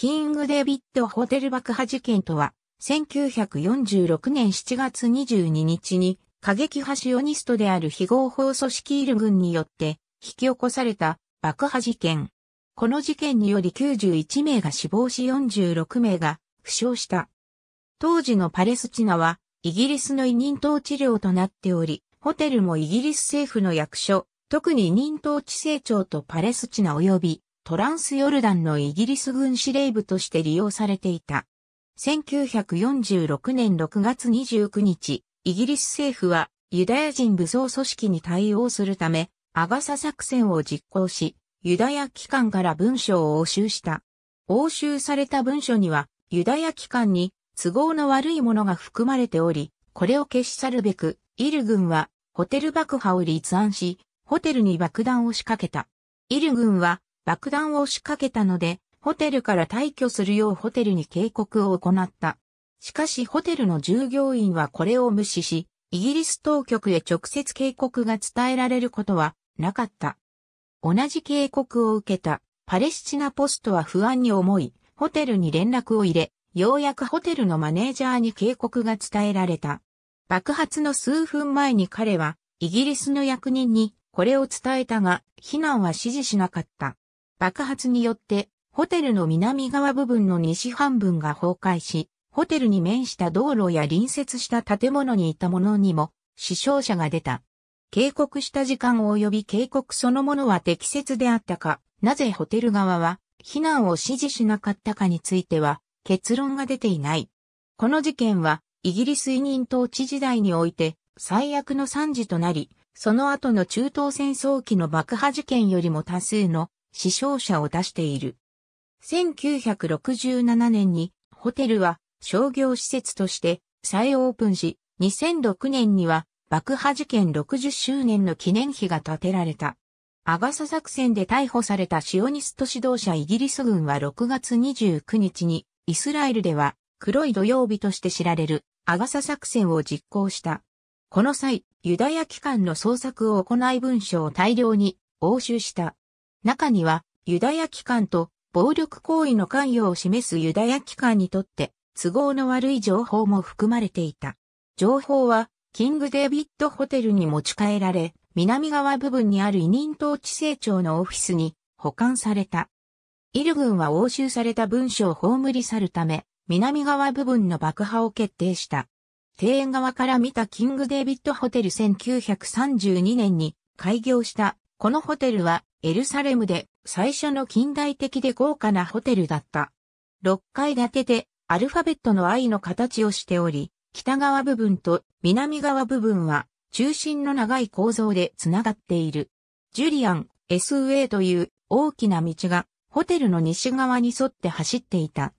キング・デビッド・ホテル爆破事件とは、1946年7月22日に、過激派シオニストである非合法組織イル軍によって、引き起こされた爆破事件。この事件により91名が死亡し46名が負傷した。当時のパレスチナは、イギリスの委任統治領となっており、ホテルもイギリス政府の役所、特に委任統治政庁とパレスチナ及びトランスヨルダンのイギリス軍司令部として利用されていた。1946年6月29日、イギリス政府はユダヤ人武装組織に対応するため、アガサ作戦を実行し、ユダヤ機関から文書を押収した。押収された文書には、ユダヤ機関に都合の悪いものが含まれており、これを消し去るべく、イル軍はホテル爆破を立案し、ホテルに爆弾を仕掛けた。イル軍は爆弾を仕掛けたので、ホテルから退去するようホテルに警告を行った。しかしホテルの従業員はこれを無視し、イギリス当局へ直接警告が伝えられることはなかった。同じ警告を受けたパレスチナポストは不安に思い、ホテルに連絡を入れ、ようやくホテルのマネージャーに警告が伝えられた。爆発の数分前に彼はイギリスの役人にこれを伝えたが、避難は指示しなかった。爆発によって、ホテルの南側部分の西半分が崩壊し、ホテルに面した道路や隣接した建物にいた者にも死傷者が出た。警告した時間及び警告そのものは適切であったか、なぜホテル側は避難を指示しなかったかについては結論が出ていない。この事件はイギリス委任統治時代において最悪の惨事となり、その後の中東戦争期の爆破事件よりも多数の死傷者を出している。1967年にホテルは商業施設として再オープンし、2006年には爆破事件60周年の記念碑が建てられた。アガサ作戦で逮捕されたシオニスト指導者イギリス軍は6月29日にイスラエルでは黒い土曜日として知られるアガサ作戦を実行した。この際、ユダヤ機関の捜索を行い文書を大量に押収した。中には、ユダヤ機関と暴力行為の関与を示すユダヤ機関にとって都合の悪い情報も含まれていた。情報は、キングデビッドホテルに持ち帰られ、南側部分にある委任統治政庁のオフィスに保管された。イル軍は押収された文書を葬り去るため、南側部分の爆破を決定した。庭園側から見たキングデビッドホテル1932年に開業した。このホテルはエルサレムで最初の近代的で豪華なホテルだった。6階建てでアルファベットの I の形をしており、北側部分と南側部分は中心の長い構造でつながっている。ジュリアン SA という大きな道がホテルの西側に沿って走っていた。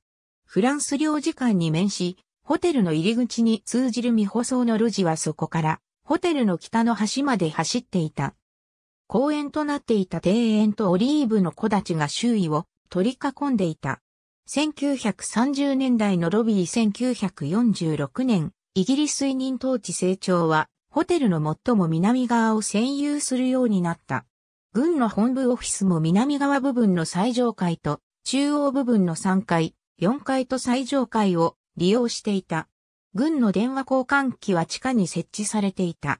フランス領事館に面し、ホテルの入り口に通じる未舗装の路地はそこから、ホテルの北の端まで走っていた。公園となっていた庭園とオリーブの木立が周囲を取り囲んでいた。1930年代のロビー1946年、イギリス委任統治成長は、ホテルの最も南側を占有するようになった。軍の本部オフィスも南側部分の最上階と中央部分の3階、4階と最上階を利用していた。軍の電話交換機は地下に設置されていた。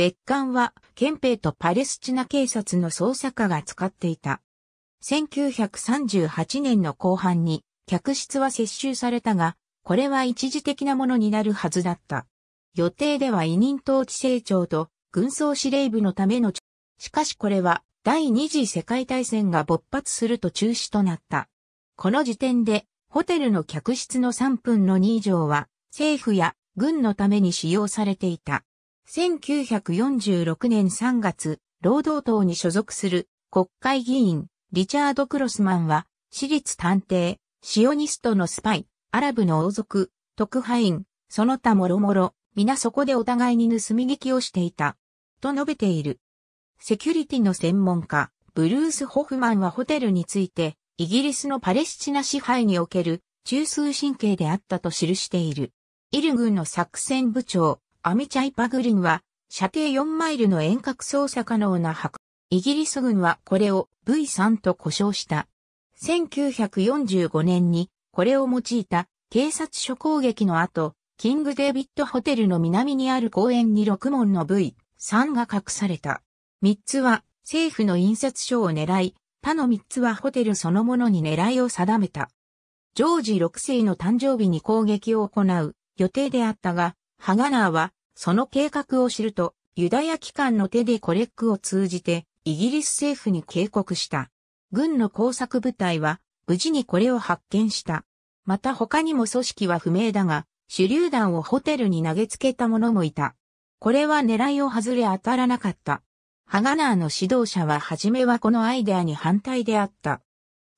別館は憲兵とパレスチナ警察の捜査課が使っていた。1938年の後半に客室は接収されたが、これは一時的なものになるはずだった。予定では委任統治成長と軍装司令部のための、しかしこれは第二次世界大戦が勃発すると中止となった。この時点でホテルの客室の3分の2以上は政府や軍のために使用されていた。1946年3月、労働党に所属する国会議員、リチャード・クロスマンは、私立探偵、シオニストのスパイ、アラブの王族、特派員、その他諸々、皆そこでお互いに盗み聞きをしていた。と述べている。セキュリティの専門家、ブルース・ホフマンはホテルについて、イギリスのパレスチナ支配における中枢神経であったと記している。イル軍の作戦部長、アミチャイパグリンは、射程4マイルの遠隔操作可能な白。イギリス軍はこれを V3 と呼称した。1945年にこれを用いた警察署攻撃の後、キングデビッドホテルの南にある公園に6門の V3 が隠された。3つは政府の印刷所を狙い、他の3つはホテルそのものに狙いを定めた。ジョージ6世の誕生日に攻撃を行う予定であったが、ハガナーは、その計画を知ると、ユダヤ機関の手でコレックを通じて、イギリス政府に警告した。軍の工作部隊は、無事にこれを発見した。また他にも組織は不明だが、手榴弾をホテルに投げつけた者もいた。これは狙いを外れ当たらなかった。ハガナーの指導者は初めはこのアイデアに反対であった。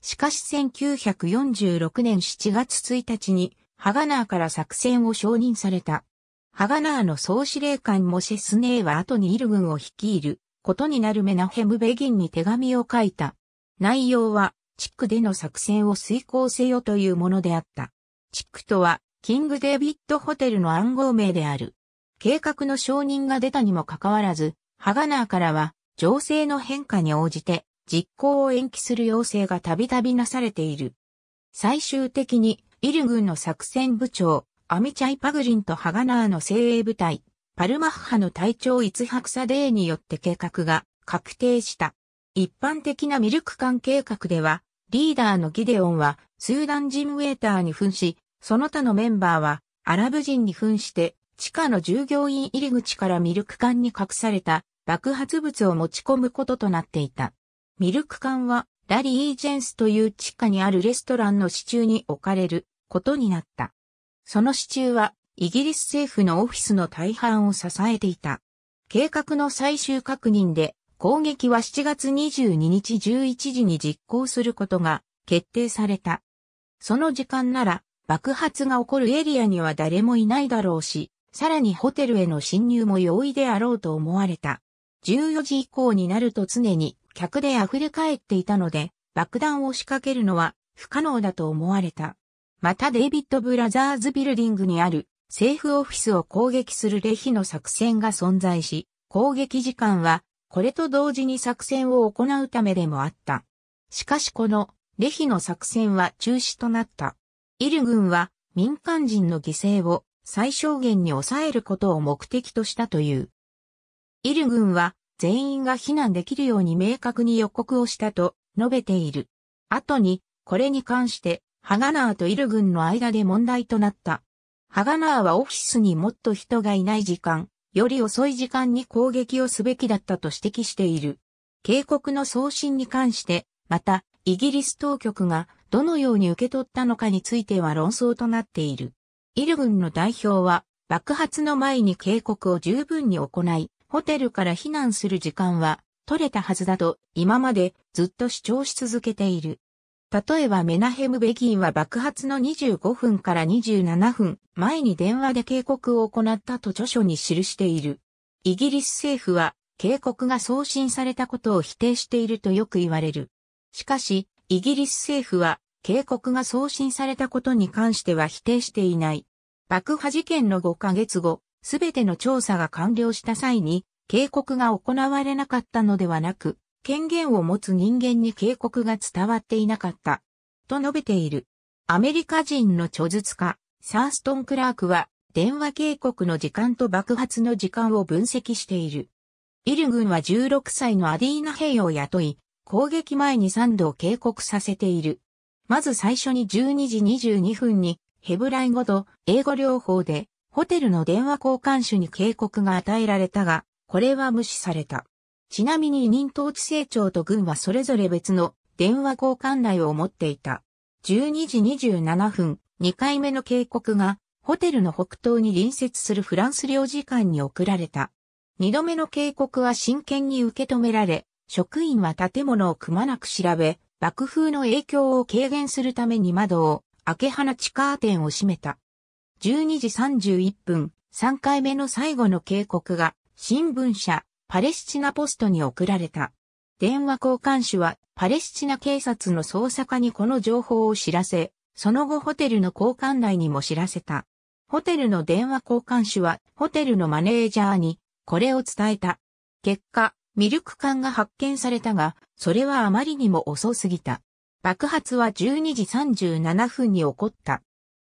しかし1946年7月1日に、ハガナーから作戦を承認された。ハガナーの総司令官モシェスネーは後にイル軍を率いることになるメナヘム・ベギンに手紙を書いた。内容は、チックでの作戦を遂行せよというものであった。チックとは、キング・デビッド・ホテルの暗号名である。計画の承認が出たにもかかわらず、ハガナーからは、情勢の変化に応じて、実行を延期する要請がたびたびなされている。最終的に、イル軍の作戦部長、アミチャイ・パグリンとハガナーの精鋭部隊、パルマッハの隊長イツハクサデーによって計画が確定した。一般的なミルク艦計画では、リーダーのギデオンはスーダン人ウェーターに扮し、その他のメンバーはアラブ人に扮して地下の従業員入り口からミルク艦に隠された爆発物を持ち込むこととなっていた。ミルク艦はラリー・ージェンスという地下にあるレストランの支柱に置かれることになった。その支柱は、イギリス政府のオフィスの大半を支えていた。計画の最終確認で、攻撃は7月22日11時に実行することが決定された。その時間なら爆発が起こるエリアには誰もいないだろうし、さらにホテルへの侵入も容易であろうと思われた。14時以降になると常に客で溢れ返っていたので、爆弾を仕掛けるのは不可能だと思われた。またデイビッド・ブラザーズ・ビルディングにある政府オフィスを攻撃するレヒの作戦が存在し、攻撃時間はこれと同時に作戦を行うためでもあった。しかしこのレヒの作戦は中止となった。イル軍は民間人の犠牲を最小限に抑えることを目的としたという。イル軍は全員が避難できるように明確に予告をしたと述べている。後に、これに関してハガナーとイル軍の間で問題となった。ハガナーはオフィスにもっと人がいない時間、より遅い時間に攻撃をすべきだったと指摘している。警告の送信に関して、また、イギリス当局がどのように受け取ったのかについては論争となっている。イル軍の代表は、爆発の前に警告を十分に行い、ホテルから避難する時間は取れたはずだと今までずっと主張し続けている。例えばメナヘム・ベギンは爆発の25分から27分前に電話で警告を行ったと著書に記している。イギリス政府は警告が送信されたことを否定しているとよく言われる。しかし、イギリス政府は警告が送信されたことに関しては否定していない。爆破事件の5ヶ月後、すべての調査が完了した際に警告が行われなかったのではなく、権限を持つ人間に警告が伝わっていなかった。と述べている。アメリカ人の著述家、サーストン・クラークは、電話警告の時間と爆発の時間を分析している。イル軍は16歳のアディーナ兵を雇い、攻撃前に3度警告させている。まず最初に12時22分に、ヘブライ語と英語両方で、ホテルの電話交換手に警告が与えられたが、これは無視された。ちなみに委任統治政庁と軍はそれぞれ別の電話交換内を持っていた。12時27分、2回目の警告が、ホテルの北東に隣接するフランス領事館に送られた。2度目の警告は真剣に受け止められ、職員は建物をくまなく調べ、爆風の影響を軽減するために窓を開け放ちカーテンを閉めた。12時31分、3回目の最後の警告が、新聞社、パレスチナポストに送られた。電話交換手はパレスチナ警察の捜査課にこの情報を知らせ、その後ホテルの交換内にも知らせた。ホテルの電話交換手はホテルのマネージャーにこれを伝えた。結果、ミルク缶が発見されたが、それはあまりにも遅すぎた。爆発は12時37分に起こった。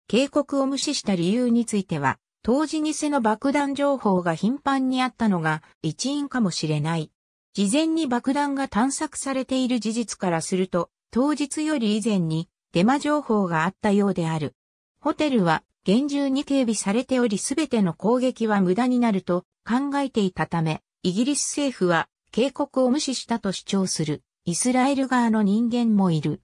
警告を無視した理由については、当時偽の爆弾情報が頻繁にあったのが一因かもしれない。事前に爆弾が探索されている事実からすると、当日より以前にデマ情報があったようである。ホテルは厳重に警備されており全ての攻撃は無駄になると考えていたため、イギリス政府は警告を無視したと主張するイスラエル側の人間もいる。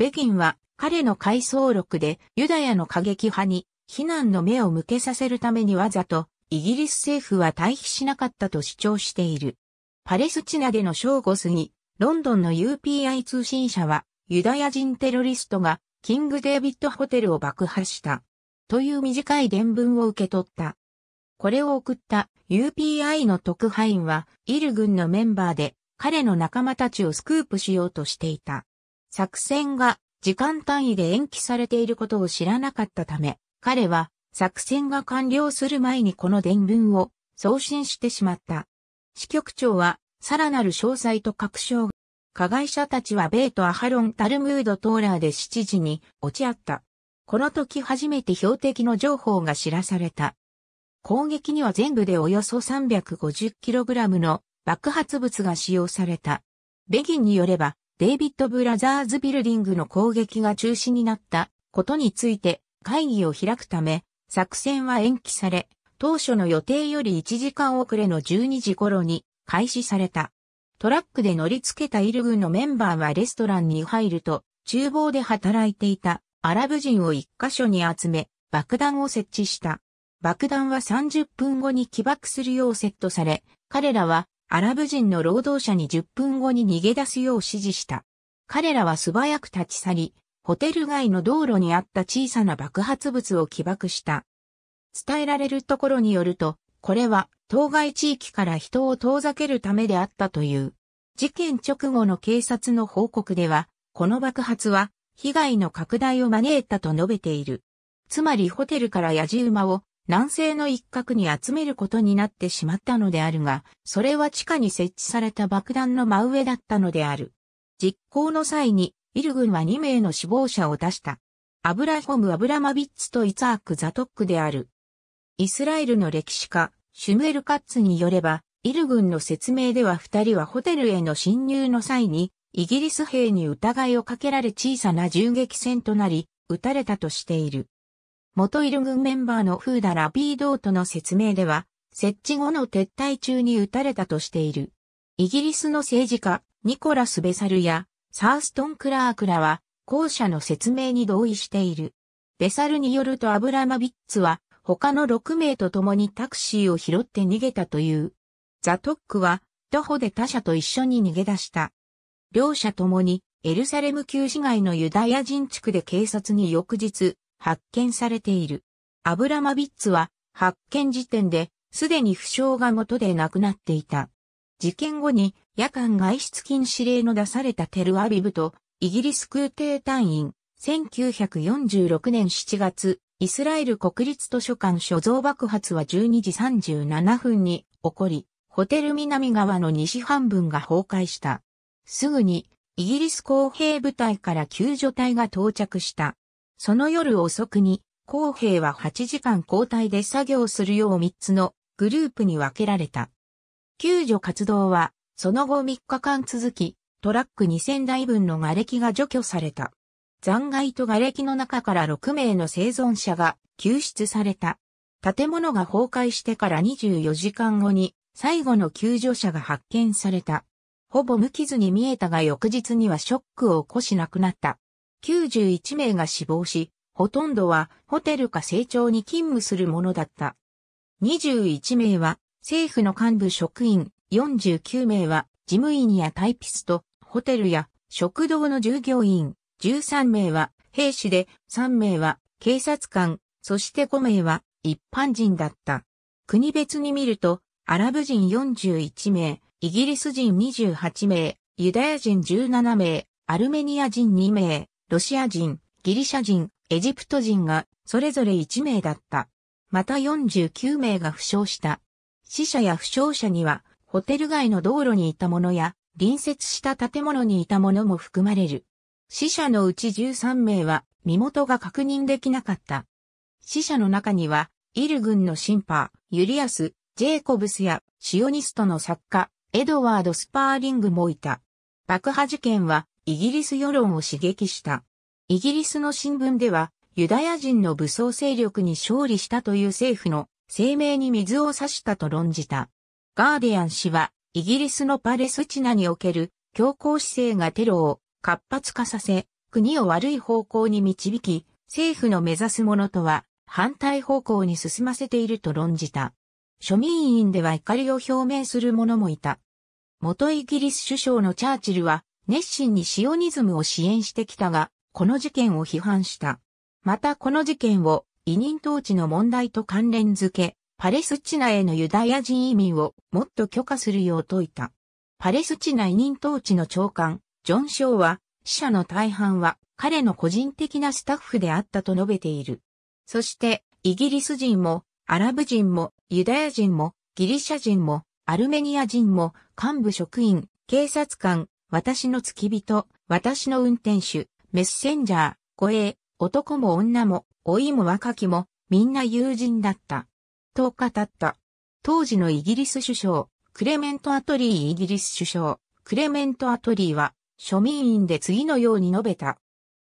北京は彼の回想録でユダヤの過激派に避難の目を向けさせるためにわざと、イギリス政府は退避しなかったと主張している。パレスチナでの正午過ぎ、ロンドンの UPI 通信社は、ユダヤ人テロリストが、キングデービッドホテルを爆破した。という短い伝文を受け取った。これを送った UPI の特派員は、イル軍のメンバーで、彼の仲間たちをスクープしようとしていた。作戦が時間単位で延期されていることを知らなかったため、彼は作戦が完了する前にこの伝文を送信してしまった。支局長はさらなる詳細と確証加害者たちはベイト・アハロン・タルムード・トーラーで7時に落ち合った。この時初めて標的の情報が知らされた。攻撃には全部でおよそ 350kg の爆発物が使用された。ベギンによれば、デイビッド・ブラザーズ・ビルディングの攻撃が中止になったことについて、会議を開くため、作戦は延期され、当初の予定より1時間遅れの12時頃に開始された。トラックで乗り付けたイル軍のメンバーはレストランに入ると、厨房で働いていたアラブ人を一箇所に集め、爆弾を設置した。爆弾は30分後に起爆するようセットされ、彼らはアラブ人の労働者に10分後に逃げ出すよう指示した。彼らは素早く立ち去り、ホテル街の道路にあった小さな爆発物を起爆した。伝えられるところによると、これは当該地域から人を遠ざけるためであったという。事件直後の警察の報告では、この爆発は被害の拡大を招いたと述べている。つまりホテルから矢印馬を南西の一角に集めることになってしまったのであるが、それは地下に設置された爆弾の真上だったのである。実行の際にイル軍は2名の死亡者を出した。アブラホム・アブラマビッツとイツアーク・ザトックである。イスラエルの歴史家、シュムエル・カッツによれば、イル軍の説明では二人はホテルへの侵入の際に、イギリス兵に疑いをかけられ小さな銃撃戦となり、撃たれたとしている。元イル軍メンバーのフーダ・ラビードートの説明では、設置後の撤退中に撃たれたとしている。イギリスの政治家、ニコラス・ベサルや、サーストン・クラークらは、後者の説明に同意している。ベサルによるとアブラマビッツは、他の6名と共にタクシーを拾って逃げたという。ザトックは、徒歩で他者と一緒に逃げ出した。両者共に、エルサレム旧市街のユダヤ人地区で警察に翌日、発見されている。アブラマビッツは、発見時点で、すでに負傷が元で亡くなっていた。事件後に夜間外出禁止令の出されたテルアビブとイギリス空挺隊員1946年7月イスラエル国立図書館所蔵爆発は12時37分に起こり、ホテル南側の西半分が崩壊した。すぐにイギリス公兵部隊から救助隊が到着した。その夜遅くに公兵は8時間交代で作業するよう3つのグループに分けられた。救助活動は、その後3日間続き、トラック2000台分の瓦礫が除去された。残骸と瓦礫の中から6名の生存者が救出された。建物が崩壊してから24時間後に最後の救助者が発見された。ほぼ無傷に見えたが翌日にはショックを起こしなくなった。91名が死亡し、ほとんどはホテルか成長に勤務するものだった。21名は政府の幹部職員49名は事務員やタイピスト、ホテルや食堂の従業員13名は兵士で3名は警察官、そして5名は一般人だった。国別に見ると、アラブ人41名、イギリス人28名、ユダヤ人17名、アルメニア人2名、ロシア人、ギリシャ人、エジプト人がそれぞれ1名だった。また49名が負傷した。死者や負傷者には、ホテル街の道路にいた者や、隣接した建物にいた者も含まれる。死者のうち13名は身元が確認できなかった。死者の中には、イル軍のシンパー、ユリアス、ジェイコブスやシオニストの作家、エドワード・スパーリングもいた。爆破事件はイギリス世論を刺激した。イギリスの新聞では、ユダヤ人の武装勢力に勝利したという政府の声明に水を差したと論じた。ガーディアン氏は、イギリスのパレスチナにおける強硬姿勢がテロを活発化させ、国を悪い方向に導き、政府の目指すものとは反対方向に進ませていると論じた。庶民院では怒りを表明する者もいた。元イギリス首相のチャーチルは熱心にシオニズムを支援してきたが、この事件を批判した。またこの事件を委任統治の問題と関連づけ、パレスチナへのユダヤ人移民をもっと許可するよう説いた。パレスチナ委任統治の長官、ジョン・ショーは、死者の大半は彼の個人的なスタッフであったと述べている。そして、イギリス人も、アラブ人も、ユダヤ人も、ギリシャ人も、アルメニア人も、幹部職員、警察官、私の付き人、私の運転手、メッセンジャー、護衛、男も女も、老いも若きも、みんな友人だった。と語った。当時のイギリス首相、クレメント・アトリーイギリス首相、クレメント・アトリーは、庶民院で次のように述べた。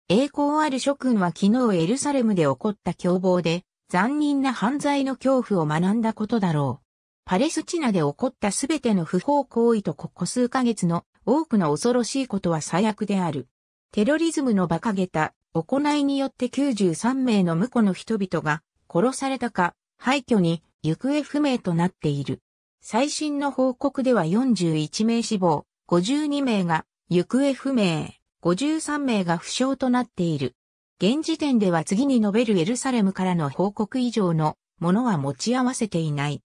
栄光ある諸君は昨日エルサレムで起こった凶暴で、残忍な犯罪の恐怖を学んだことだろう。パレスチナで起こったすべての不法行為とここ数ヶ月の多くの恐ろしいことは最悪である。テロリズムの馬鹿げた行いによって93名の無の人々が殺されたか、廃墟に行方不明となっている。最新の報告では41名死亡、52名が行方不明、53名が負傷となっている。現時点では次に述べるエルサレムからの報告以上のものは持ち合わせていない。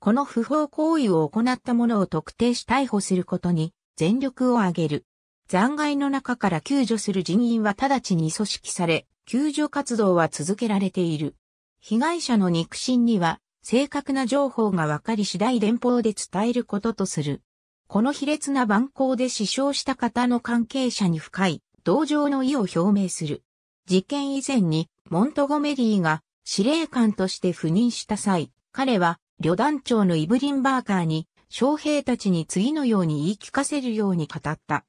この不法行為を行った者を特定し逮捕することに全力を挙げる。残骸の中から救助する人員は直ちに組織され、救助活動は続けられている。被害者の肉親には、正確な情報が分かり次第連邦で伝えることとする。この卑劣な蛮行で死傷した方の関係者に深い、同情の意を表明する。事件以前に、モントゴメリーが司令官として赴任した際、彼は旅団長のイブリンバーカーに、将兵たちに次のように言い聞かせるように語った。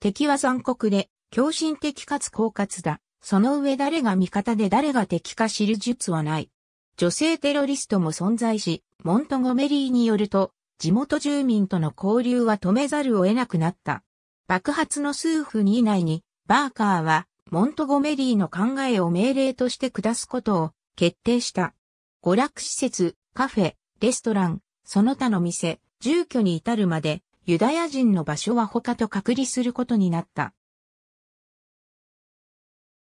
敵は残酷で、狂信的かつ狡猾だ。その上誰が味方で誰が敵か知る術はない。女性テロリストも存在し、モントゴメリーによると、地元住民との交流は止めざるを得なくなった。爆発の数分以内に、バーカーは、モントゴメリーの考えを命令として下すことを決定した。娯楽施設、カフェ、レストラン、その他の店、住居に至るまで、ユダヤ人の場所は他と隔離することになった。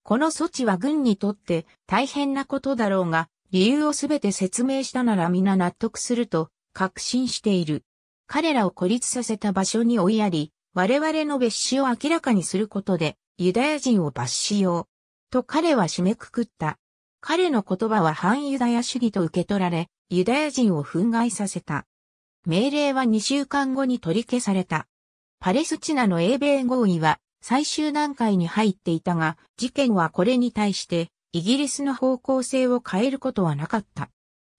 この措置は軍にとって大変なことだろうが、理由をすべて説明したなら皆納得すると確信している。彼らを孤立させた場所に追いやり、我々の別紙を明らかにすることで、ユダヤ人を罰しよう。と彼は締めくくった。彼の言葉は反ユダヤ主義と受け取られ、ユダヤ人を憤慨させた。命令は2週間後に取り消された。パレスチナの英米合意は最終段階に入っていたが、事件はこれに対してイギリスの方向性を変えることはなかった。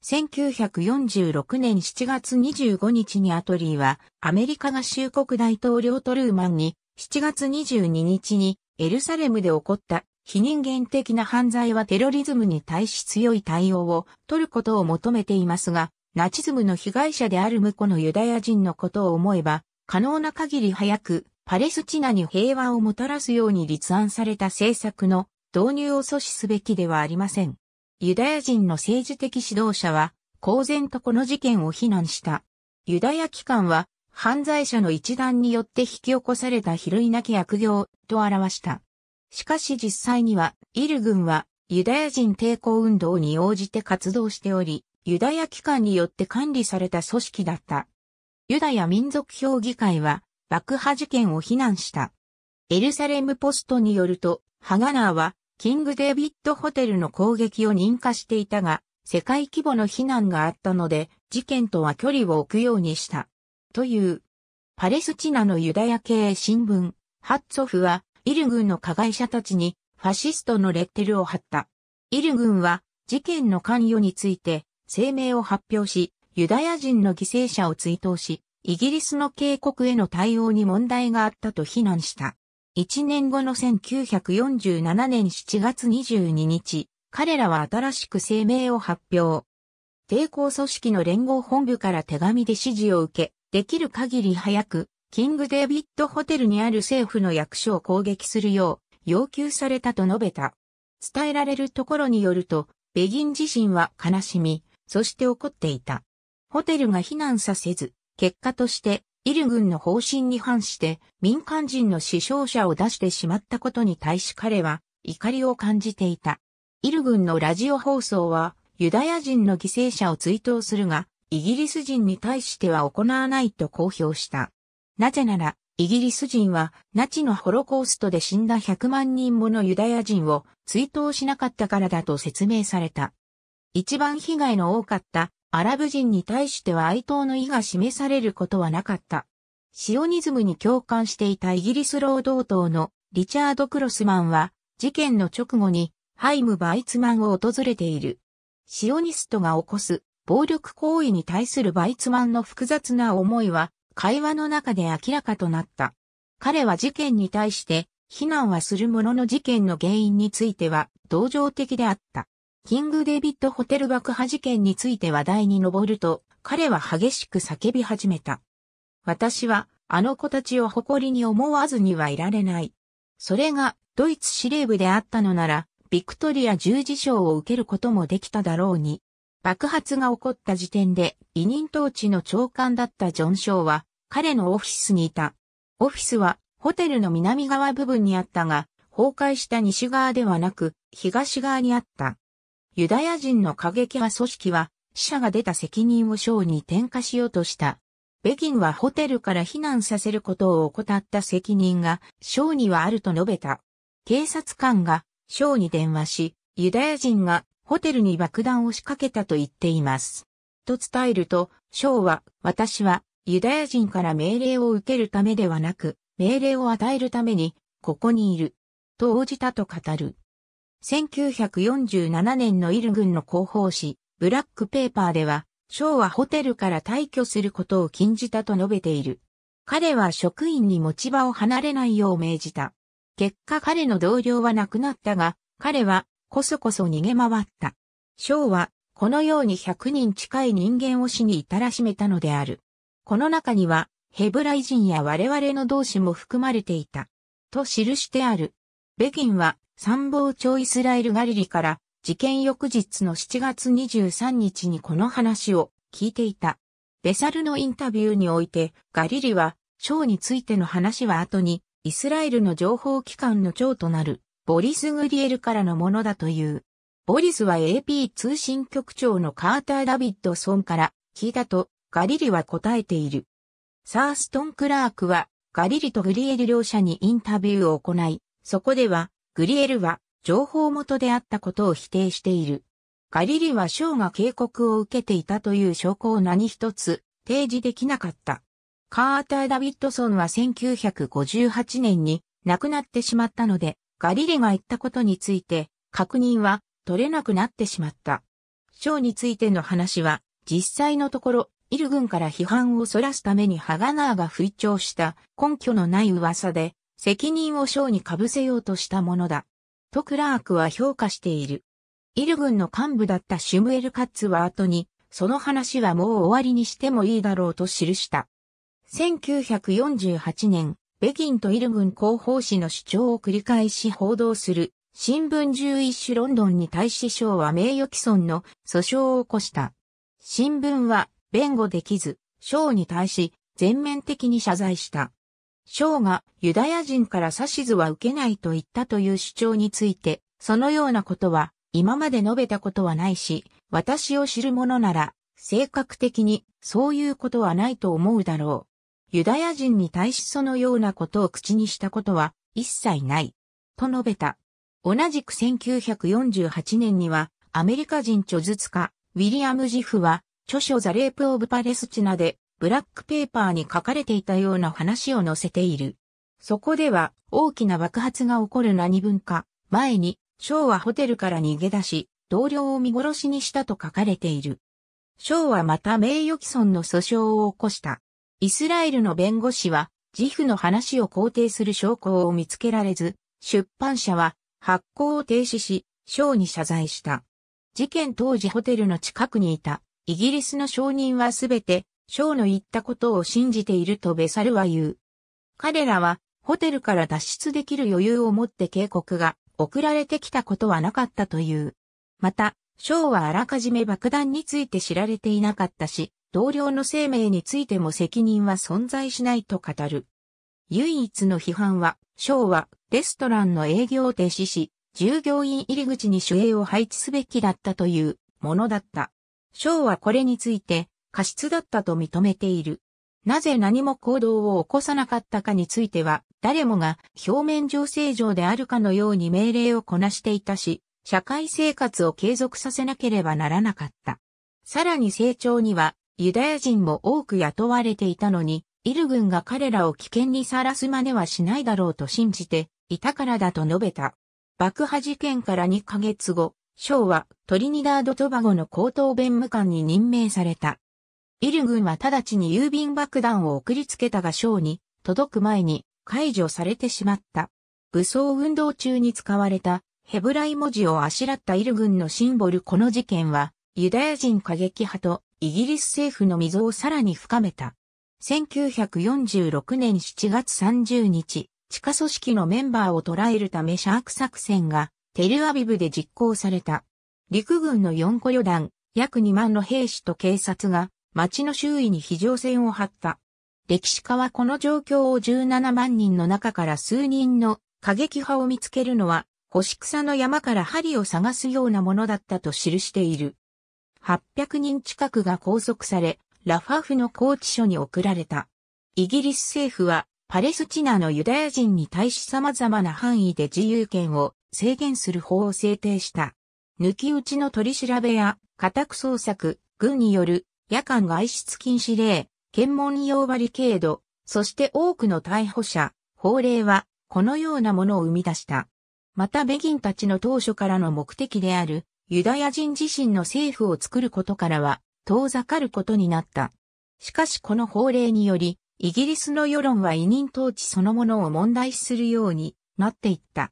1946年7月25日にアトリーはアメリカ合衆国大統領トルーマンに7月22日にエルサレムで起こった非人間的な犯罪はテロリズムに対し強い対応を取ることを求めていますが、ナチズムの被害者である婿のユダヤ人のことを思えば、可能な限り早くパレスチナに平和をもたらすように立案された政策の導入を阻止すべきではありません。ユダヤ人の政治的指導者は、公然とこの事件を非難した。ユダヤ機関は、犯罪者の一団によって引き起こされた比類なき悪行と表した。しかし実際には、イル軍はユダヤ人抵抗運動に応じて活動しており、ユダヤ機関によって管理された組織だった。ユダヤ民族評議会は爆破事件を非難した。エルサレムポストによると、ハガナーはキングデビッドホテルの攻撃を認可していたが、世界規模の非難があったので、事件とは距離を置くようにした。という。パレスチナのユダヤ系新聞、ハッツォフは、イル軍の加害者たちに、ファシストのレッテルを貼った。イル軍は、事件の関与について、声明を発表し、ユダヤ人の犠牲者を追悼し、イギリスの警告への対応に問題があったと非難した。1年後の1947年7月22日、彼らは新しく声明を発表。抵抗組織の連合本部から手紙で指示を受け、できる限り早く、キングデビッドホテルにある政府の役所を攻撃するよう要求されたと述べた。伝えられるところによると、ベギン自身は悲しみ、そして怒っていた。ホテルが避難させず、結果として、イル軍の方針に反して民間人の死傷者を出してしまったことに対し彼は怒りを感じていた。イル軍のラジオ放送はユダヤ人の犠牲者を追悼するが、イギリス人に対しては行わないと公表した。なぜなら、イギリス人はナチのホロコーストで死んだ100万人ものユダヤ人を追悼しなかったからだと説明された。一番被害の多かったアラブ人に対しては哀悼の意が示されることはなかった。シオニズムに共感していたイギリス労働党のリチャード・クロスマンは事件の直後にハイム・バイツマンを訪れている。シオニストが起こす暴力行為に対するバイツマンの複雑な思いは会話の中で明らかとなった。彼は事件に対して非難はするものの事件の原因については同情的であった。キング・デビッド・ホテル爆破事件について話題に上ると、彼は激しく叫び始めた。私は、あの子たちを誇りに思わずにはいられない。それが、ドイツ司令部であったのなら、ビクトリア十字章を受けることもできただろうに。爆発が起こった時点で、委任統治の長官だったジョン・ショーは、彼のオフィスにいた。オフィスは、ホテルの南側部分にあったが、崩壊した西側ではなく、東側にあった。ユダヤ人の過激派組織は死者が出た責任を賞に転嫁しようとした。北京はホテルから避難させることを怠った責任が賞にはあると述べた。警察官が賞に電話し、ユダヤ人がホテルに爆弾を仕掛けたと言っています。と伝えると、賞は私はユダヤ人から命令を受けるためではなく、命令を与えるために、ここにいる。と応じたと語る。1947年のイル軍の広報誌、ブラックペーパーでは、ーはホテルから退去することを禁じたと述べている。彼は職員に持ち場を離れないよう命じた。結果彼の同僚は亡くなったが、彼はこそこそ逃げ回った。ーはこのように100人近い人間を死に至らしめたのである。この中にはヘブライ人や我々の同志も含まれていた。と記してある。北京は参謀長イスラエル・ガリリから事件翌日の7月23日にこの話を聞いていた。ベサルのインタビューにおいてガリリは章についての話は後にイスラエルの情報機関の長となるボリス・グリエルからのものだという。ボリスは AP 通信局長のカーター・ダビッドソンから聞いたとガリリは答えている。サーストン・クラークはガリリとグリエル両者にインタビューを行い、そこではグリエルは情報元であったことを否定している。ガリリはショーが警告を受けていたという証拠を何一つ提示できなかった。カーター・ダビッドソンは1958年に亡くなってしまったので、ガリリが言ったことについて確認は取れなくなってしまった。ショーについての話は実際のところ、イル軍から批判をそらすためにハガナーが吹聴した根拠のない噂で責任を賞に被せようとしたものだ。とクラークは評価している。イル軍の幹部だったシュムエル・カッツは後に、その話はもう終わりにしてもいいだろうと記した。1948年、北京とイル軍広報誌の主張を繰り返し報道する新聞11種ロンドンに対し賞は名誉毀損の訴訟を起こした。新聞は弁護できず、賞に対し全面的に謝罪した。ショーがユダヤ人から指図は受けないと言ったという主張について、そのようなことは今まで述べたことはないし、私を知る者なら、性格的にそういうことはないと思うだろう。ユダヤ人に対しそのようなことを口にしたことは一切ない。と述べた。同じく1948年には、アメリカ人著述家、ウィリアム・ジフは、著書ザ・レープ・オブ・パレスチナで、ブラックペーパーに書かれていたような話を載せている。そこでは大きな爆発が起こる何分か前に、ショーはホテルから逃げ出し、同僚を見殺しにしたと書かれている。ショーはまた名誉毀損の訴訟を起こした。イスラエルの弁護士は、自負の話を肯定する証拠を見つけられず、出版社は発行を停止し、ショーに謝罪した。事件当時ホテルの近くにいたイギリスの証人はすべてショーの言ったことを信じているとベサルは言う。彼らはホテルから脱出できる余裕を持って警告が送られてきたことはなかったという。また、ショーはあらかじめ爆弾について知られていなかったし、同僚の生命についても責任は存在しないと語る。唯一の批判は、ショーはレストランの営業を停止し、従業員入り口に守衛を配置すべきだったというものだった。ショーはこれについて、過失だったと認めている。なぜ何も行動を起こさなかったかについては、誰もが表面上正常であるかのように命令をこなしていたし、社会生活を継続させなければならなかった。さらに成長には、ユダヤ人も多く雇われていたのに、イル軍が彼らを危険にさらす真似はしないだろうと信じていたからだと述べた。爆破事件から2ヶ月後、ショーはトリニダード・トバゴの高等弁務官に任命された。イル軍は直ちに郵便爆弾を送りつけたが将に届く前に解除されてしまった。武装運動中に使われたヘブライ文字をあしらったイル軍のシンボルこの事件はユダヤ人過激派とイギリス政府の溝をさらに深めた。1946年7月30日、地下組織のメンバーを捉えるためシャーク作戦がテルアビブで実行された。陸軍の4個旅団、約2万の兵士と警察が町の周囲に非常線を張った。歴史家はこの状況を17万人の中から数人の過激派を見つけるのは、星草の山から針を探すようなものだったと記している。800人近くが拘束され、ラファフの拘置所に送られた。イギリス政府は、パレスチナのユダヤ人に対し様々な範囲で自由権を制限する法を制定した。抜き打ちの取り調べや家宅捜索、軍による夜間外出禁止令、検問用バリケード、そして多くの逮捕者、法令は、このようなものを生み出した。またベギンたちの当初からの目的である、ユダヤ人自身の政府を作ることからは、遠ざかることになった。しかしこの法令により、イギリスの世論は委任統治そのものを問題視するようになっていった。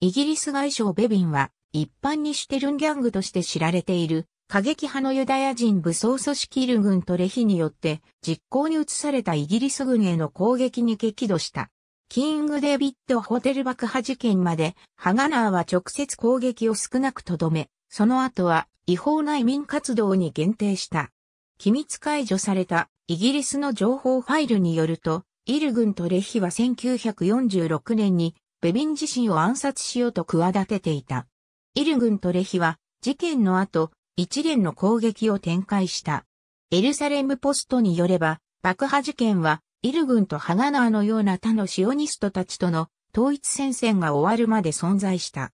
イギリス外相ベビンは、一般にシュテルンギャングとして知られている過激派のユダヤ人武装組織イル軍とレヒによって実行に移されたイギリス軍への攻撃に激怒した。キング・デビッド・ホテル爆破事件まで、ハガナーは直接攻撃を少なくとどめ、その後は違法な移民活動に限定した。機密解除されたイギリスの情報ファイルによると、イル軍とレヒは1946年にベビン自身を暗殺しようと企てていた。イル軍とレヒは事件の後、一連の攻撃を展開した。エルサレムポストによれば、爆破事件は、イル軍とハガナーのような他のシオニストたちとの統一戦線が終わるまで存在した。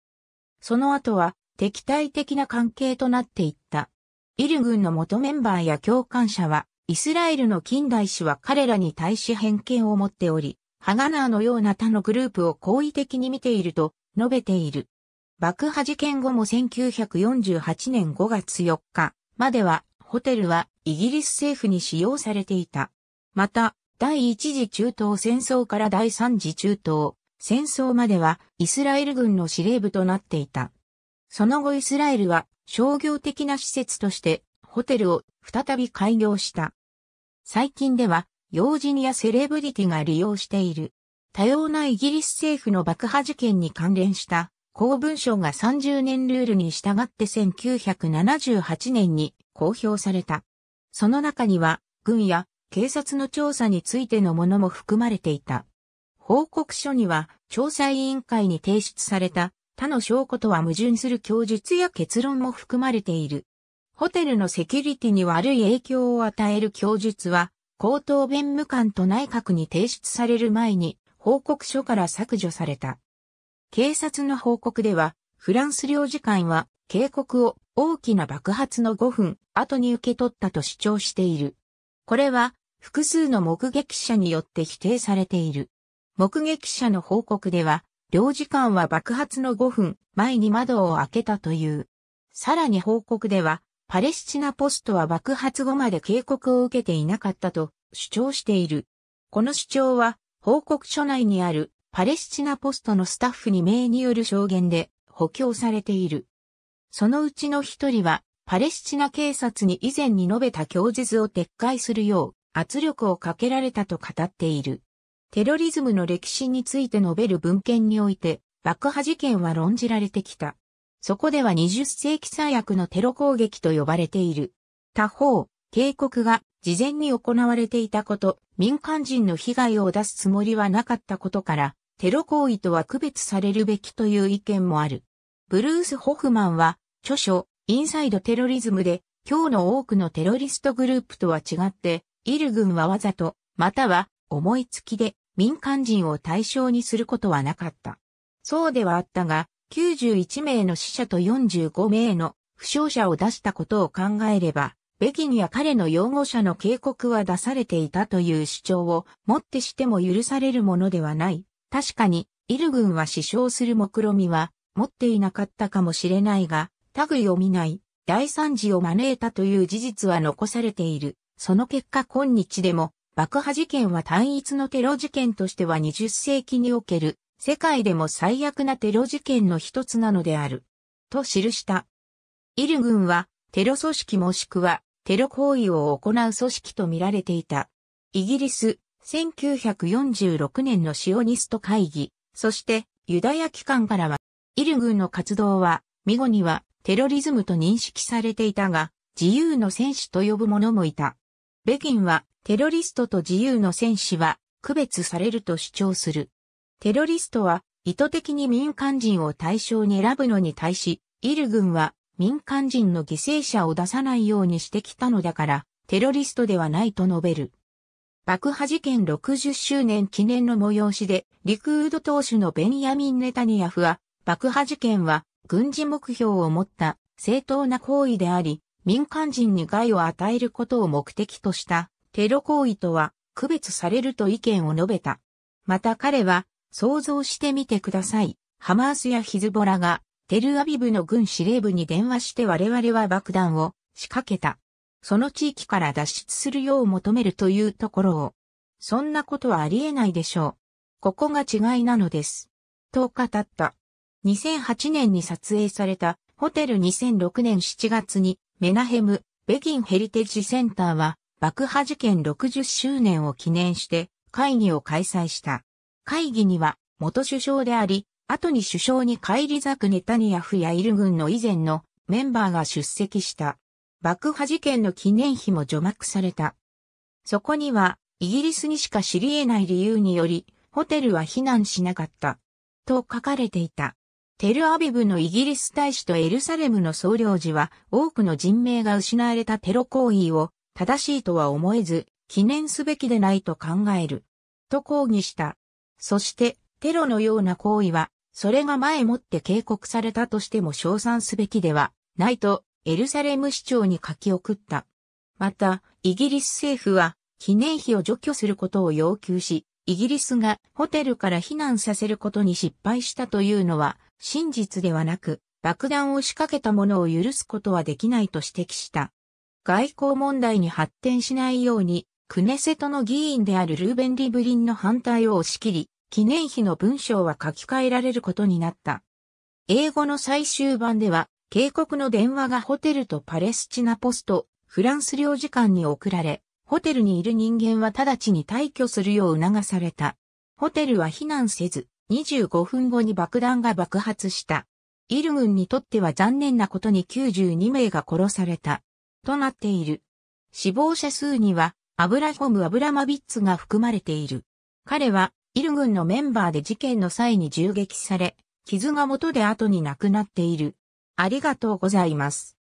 その後は敵対的な関係となっていった。イル軍の元メンバーや共感者は、イスラエルの近代史は彼らに対し偏見を持っており、ハガナーのような他のグループを好意的に見ていると述べている。爆破事件後も1948年5月4日まではホテルはイギリス政府に使用されていた。また、第一次中東戦争から第三次中東戦争まではイスラエル軍の司令部となっていた。その後イスラエルは商業的な施設としてホテルを再び開業した。最近では要人やセレブリティが利用している。多様なイギリス政府の爆破事件に関連した公文書が30年ルールに従って1978年に公表された。その中には、軍や警察の調査についてのものも含まれていた。報告書には、調査委員会に提出された他の証拠とは矛盾する供述や結論も含まれている。ホテルのセキュリティに悪い影響を与える供述は、高等弁務官と内閣に提出される前に報告書から削除された。警察の報告では、フランス領事館は警告を大きな爆発の5分後に受け取ったと主張している。これは複数の目撃者によって否定されている。目撃者の報告では、領事館は爆発の5分前に窓を開けたという。さらに報告では、パレスチナポストは爆発後まで警告を受けていなかったと主張している。この主張は報告書内にあるパレスチナポストのスタッフに名による証言で補強されている。そのうちの一人は、パレスチナ警察に以前に述べた供述を撤回するよう圧力をかけられたと語っている。テロリズムの歴史について述べる文献において、爆破事件は論じられてきた。そこでは20世紀最悪のテロ攻撃と呼ばれている。他方、警告が事前に行われていたこと、民間人の被害を出すつもりはなかったことから、テロ行為とは区別されるべきという意見もある。ブルース・ホフマンは、著書、インサイド・テロリズムで、今日の多くのテロリストグループとは違って、イル軍はわざと、または思いつきで民間人を対象にすることはなかった。そうではあったが、91名の死者と45名の負傷者を出したことを考えれば、ベギンや彼の擁護者の警告は出されていたという主張をもってしても許されるものではない確かに、イル軍は死傷する目論みは持っていなかったかもしれないが、類を見ない大惨事を招いたという事実は残されている。その結果今日でも爆破事件は単一のテロ事件としては20世紀における世界でも最悪なテロ事件の一つなのである。と記した。イル軍はテロ組織もしくはテロ行為を行う組織と見られていた。イギリス、1946年のシオニスト会議、そしてユダヤ機関からは、イル軍の活動は、ミゴにはテロリズムと認識されていたが、自由の戦士と呼ぶ者もいた。北京は、テロリストと自由の戦士は、区別されると主張する。テロリストは、意図的に民間人を対象に選ぶのに対し、イル軍は、民間人の犠牲者を出さないようにしてきたのだから、テロリストではないと述べる。爆破事件60周年記念の催しで、リクード党首のベンヤミン・ネタニヤフは、爆破事件は軍事目標を持った正当な行為であり、民間人に害を与えることを目的としたテロ行為とは区別されると意見を述べた。また彼は、想像してみてください。ハマースやヒズボラがテルアビブの軍司令部に電話して我々は爆弾を仕掛けた。その地域から脱出するよう求めるというところを、そんなことはありえないでしょう。ここが違いなのです。と語った。2008年に撮影されたホテル2006年7月にメナヘム、北京ヘリテージセンターは爆破事件60周年を記念して会議を開催した。会議には元首相であり、後に首相に返り咲くネタニヤフやイル軍の以前のメンバーが出席した。爆破事件の記念碑も除幕された。そこには、イギリスにしか知り得ない理由により、ホテルは避難しなかった。と書かれていた。テルアビブのイギリス大使とエルサレムの総領事は多くの人命が失われたテロ行為を正しいとは思えず記念すべきでないと考える。と抗議した。そしてテロのような行為はそれが前もって警告されたとしても称賛すべきではないとエルサレム市長に書き送った。また、イギリス政府は記念碑を除去することを要求し、イギリスがホテルから避難させることに失敗したというのは真実ではなく、爆弾を仕掛けたものを許すことはできないと指摘した。外交問題に発展しないように、クネセトの議員であるルーベン・リブリンの反対を押し切り、記念碑の文章は書き換えられることになった。英語の最終版では、警告の電話がホテルとパレスチナポスト、フランス領事館に送られ、ホテルにいる人間は直ちに退去するよう促された。ホテルは避難せず、25分後に爆弾が爆発した。イル軍にとっては残念なことに92名が殺された。となっている。死亡者数には、アブラホム・アブラマビッツが含まれている。彼は、イル軍のメンバーで事件の際に銃撃され、傷が元で後に亡くなっている。ありがとうございます。